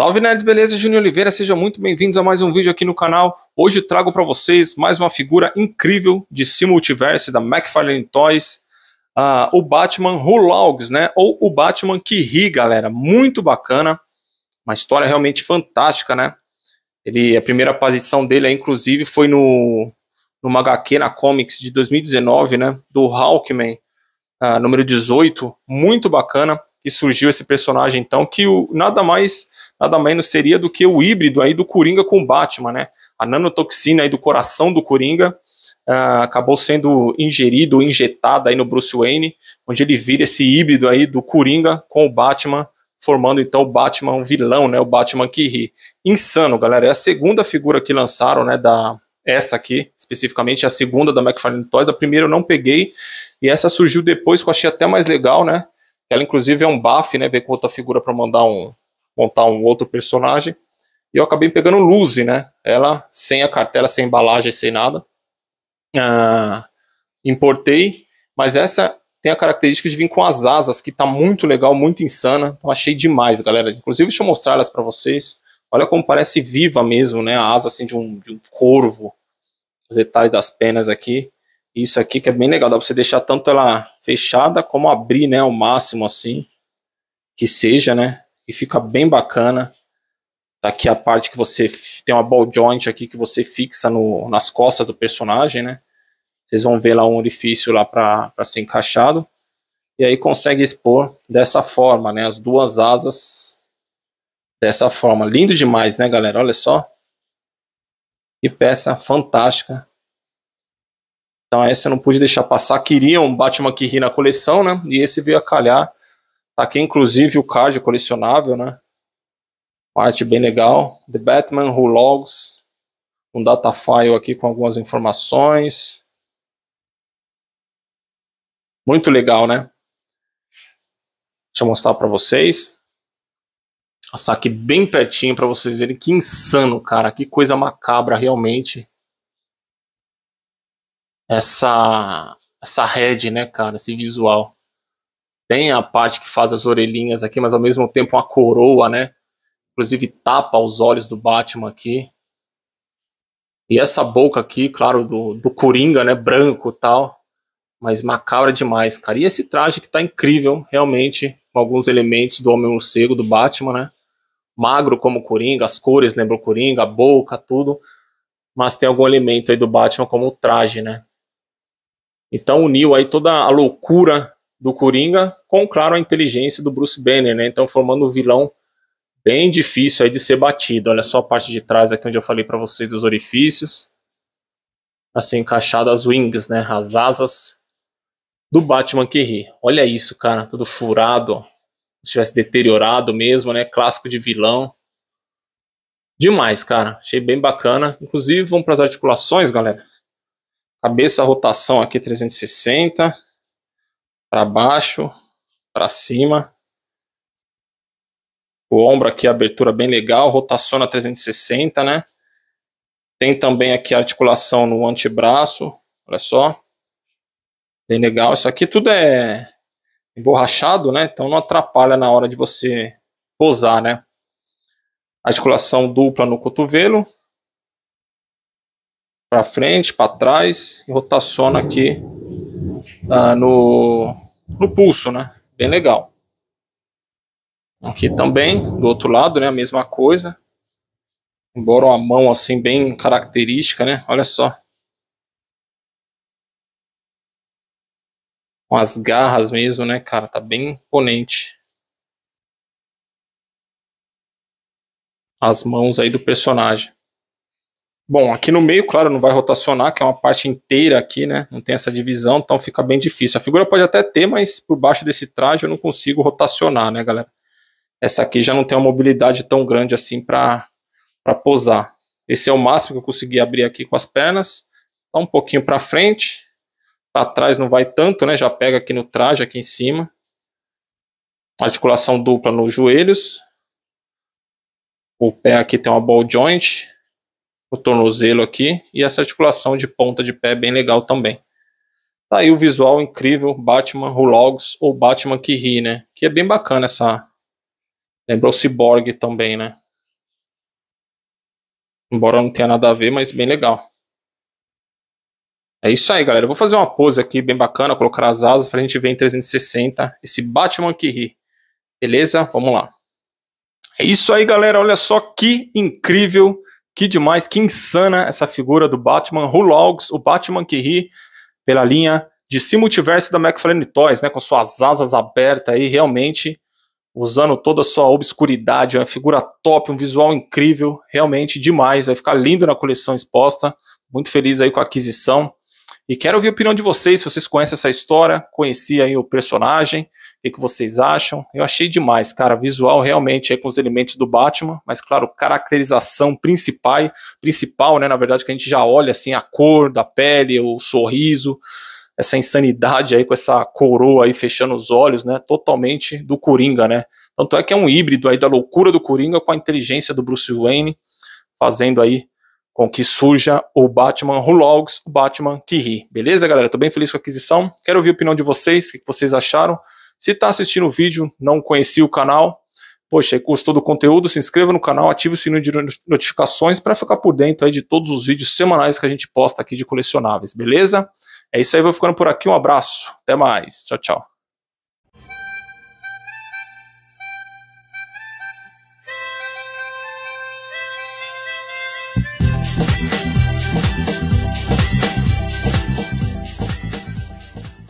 Salve nerds, beleza? Júnior Oliveira, sejam muito bem-vindos a mais um vídeo aqui no canal. Hoje trago para vocês mais uma figura incrível de Simultiverse da McFarlane Toys, uh, o Batman Who Logs, né? Ou o Batman que ri, galera. Muito bacana, uma história realmente fantástica, né? Ele, a primeira aparição dele, é, inclusive, foi no numa HQ na Comics de 2019, né? Do Hawkman, uh, número 18, muito bacana. que surgiu esse personagem, então, que o, nada mais nada menos seria do que o híbrido aí do Coringa com o Batman, né? A nanotoxina aí do coração do Coringa uh, acabou sendo ingerido, injetada aí no Bruce Wayne, onde ele vira esse híbrido aí do Coringa com o Batman, formando então o Batman um vilão, né? O Batman que ri. Insano, galera. É a segunda figura que lançaram, né? Da essa aqui, especificamente, é a segunda da McFarlane Toys. A primeira eu não peguei e essa surgiu depois, que eu achei até mais legal, né? Ela inclusive é um bafo, né? Ver com outra figura para mandar um montar um outro personagem. E eu acabei pegando Luzi, né? Ela sem a cartela, sem embalagem, sem nada. Ah, importei, mas essa tem a característica de vir com as asas, que tá muito legal, muito insana. Então achei demais, galera. Inclusive, deixa eu mostrar elas para vocês. Olha como parece viva mesmo, né? A asa assim de um, de um corvo. Os detalhes das penas aqui. Isso aqui que é bem legal, dá para você deixar tanto ela fechada como abrir, né, O máximo assim, que seja, né? e fica bem bacana. Tá aqui a parte que você tem uma ball joint aqui que você fixa no, nas costas do personagem, né? Vocês vão ver lá um orifício lá para ser encaixado. E aí consegue expor dessa forma, né? As duas asas dessa forma. Lindo demais, né, galera? Olha só. Que peça fantástica. Então essa eu não pude deixar passar. Queria um Batman que ri na coleção, né? E esse veio a calhar Aqui, inclusive, o card colecionável, né? Uma arte bem legal. The Batman Who Logs. Um datafile aqui com algumas informações. Muito legal, né? Deixa eu mostrar para vocês. Passar aqui bem pertinho para vocês verem que insano, cara. Que coisa macabra, realmente. Essa, essa head, né, cara? Esse visual tem a parte que faz as orelhinhas aqui, mas ao mesmo tempo uma coroa, né? Inclusive tapa os olhos do Batman aqui. E essa boca aqui, claro, do, do Coringa, né? Branco tal. Mas macabra demais, cara. E esse traje que tá incrível, realmente, com alguns elementos do Homem-Morcego, do Batman, né? Magro como Coringa, as cores lembram Coringa, a boca, tudo. Mas tem algum elemento aí do Batman como o traje, né? Então uniu aí toda a loucura do Coringa, com, claro, a inteligência do Bruce Banner, né? Então, formando um vilão bem difícil aí de ser batido. Olha só a parte de trás aqui onde eu falei para vocês dos orifícios. Assim, encaixado as wings, né? As asas do Batman que ri. Olha isso, cara, tudo furado, ó. Se tivesse deteriorado mesmo, né? Clássico de vilão. Demais, cara. Achei bem bacana. Inclusive, vamos para as articulações, galera. Cabeça, rotação aqui 360 para baixo, para cima. O ombro aqui, abertura bem legal, rotaciona 360, né? Tem também aqui a articulação no antebraço, olha só. Bem legal. Isso aqui tudo é emborrachado, né? Então não atrapalha na hora de você posar, né? Articulação dupla no cotovelo. Para frente, para trás e rotaciona aqui ah, no, no pulso, né? Bem legal. Aqui também, do outro lado, né? A mesma coisa. Embora uma mão assim bem característica, né? Olha só. Com as garras mesmo, né, cara? Tá bem imponente. As mãos aí do personagem. Bom, aqui no meio, claro, não vai rotacionar, que é uma parte inteira aqui, né? Não tem essa divisão, então fica bem difícil. A figura pode até ter, mas por baixo desse traje eu não consigo rotacionar, né, galera? Essa aqui já não tem uma mobilidade tão grande assim para posar. Esse é o máximo que eu consegui abrir aqui com as pernas. Tá um pouquinho para frente. Para trás não vai tanto, né? Já pega aqui no traje, aqui em cima. Articulação dupla nos joelhos. O pé aqui tem uma ball joint o tornozelo aqui e essa articulação de ponta de pé bem legal também. Tá aí o visual incrível, Batman Who Logs ou Batman que ri, né? Que é bem bacana essa. lembrou o Cyborg também, né? Embora não tenha nada a ver, mas bem legal. É isso aí, galera. Eu vou fazer uma pose aqui bem bacana, colocar as asas pra gente ver em 360 esse Batman que ri. Beleza? Vamos lá. É isso aí, galera. Olha só que incrível que demais, que insana essa figura do Batman. Who Logs, o Batman que ri pela linha de si multiverso da McFarlane Toys, né, com suas asas abertas aí, realmente usando toda a sua obscuridade, uma figura top, um visual incrível, realmente demais, vai ficar lindo na coleção exposta. Muito feliz aí com a aquisição. E quero ouvir a opinião de vocês, se vocês conhecem essa história, conheci aí o personagem, o que vocês acham. Eu achei demais, cara, visual realmente aí com os elementos do Batman, mas claro, caracterização principal, principal, né, na verdade que a gente já olha assim a cor da pele, o sorriso, essa insanidade aí com essa coroa aí fechando os olhos, né, totalmente do Coringa, né? Tanto é que é um híbrido aí da loucura do Coringa com a inteligência do Bruce Wayne, fazendo aí com que surja o Batman Who Logs, o Batman que ri. Beleza, galera? Tô bem feliz com a aquisição. Quero ouvir a opinião de vocês, o que vocês acharam. Se está assistindo o vídeo, não conhecia o canal, poxa, aí gostou do conteúdo, se inscreva no canal, ative o sininho de notificações para ficar por dentro aí de todos os vídeos semanais que a gente posta aqui de colecionáveis, beleza? É isso aí, vou ficando por aqui. Um abraço, até mais. Tchau, tchau.